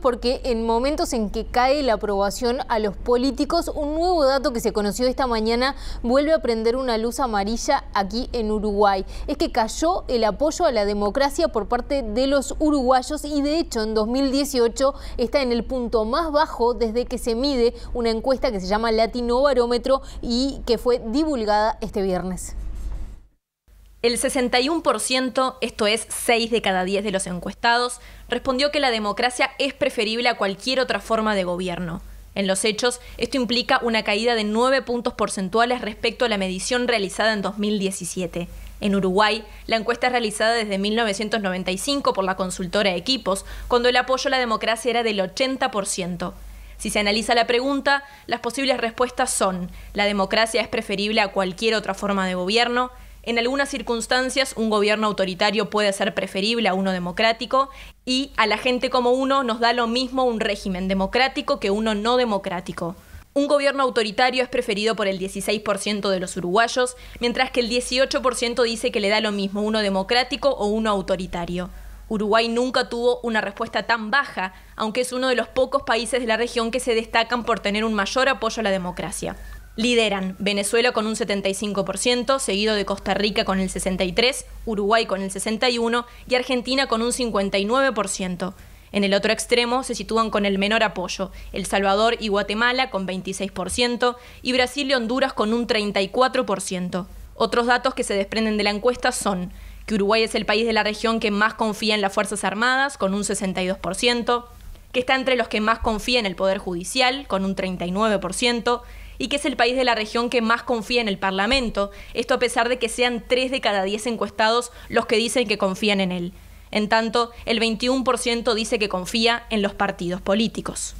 porque en momentos en que cae la aprobación a los políticos, un nuevo dato que se conoció esta mañana vuelve a prender una luz amarilla aquí en Uruguay. Es que cayó el apoyo a la democracia por parte de los uruguayos y de hecho en 2018 está en el punto más bajo desde que se mide una encuesta que se llama Latino Barómetro y que fue divulgada este viernes. El 61%, esto es 6 de cada 10 de los encuestados, respondió que la democracia es preferible a cualquier otra forma de gobierno. En los hechos, esto implica una caída de 9 puntos porcentuales respecto a la medición realizada en 2017. En Uruguay, la encuesta es realizada desde 1995 por la consultora Equipos, cuando el apoyo a la democracia era del 80%. Si se analiza la pregunta, las posibles respuestas son, la democracia es preferible a cualquier otra forma de gobierno, en algunas circunstancias, un gobierno autoritario puede ser preferible a uno democrático y a la gente como uno nos da lo mismo un régimen democrático que uno no democrático. Un gobierno autoritario es preferido por el 16% de los uruguayos, mientras que el 18% dice que le da lo mismo uno democrático o uno autoritario. Uruguay nunca tuvo una respuesta tan baja, aunque es uno de los pocos países de la región que se destacan por tener un mayor apoyo a la democracia. Lideran Venezuela con un 75%, seguido de Costa Rica con el 63%, Uruguay con el 61% y Argentina con un 59%. En el otro extremo se sitúan con el menor apoyo, El Salvador y Guatemala con 26% y Brasil y Honduras con un 34%. Otros datos que se desprenden de la encuesta son que Uruguay es el país de la región que más confía en las Fuerzas Armadas con un 62%, que está entre los que más confía en el Poder Judicial con un 39%, y que es el país de la región que más confía en el Parlamento, esto a pesar de que sean 3 de cada 10 encuestados los que dicen que confían en él. En tanto, el 21% dice que confía en los partidos políticos.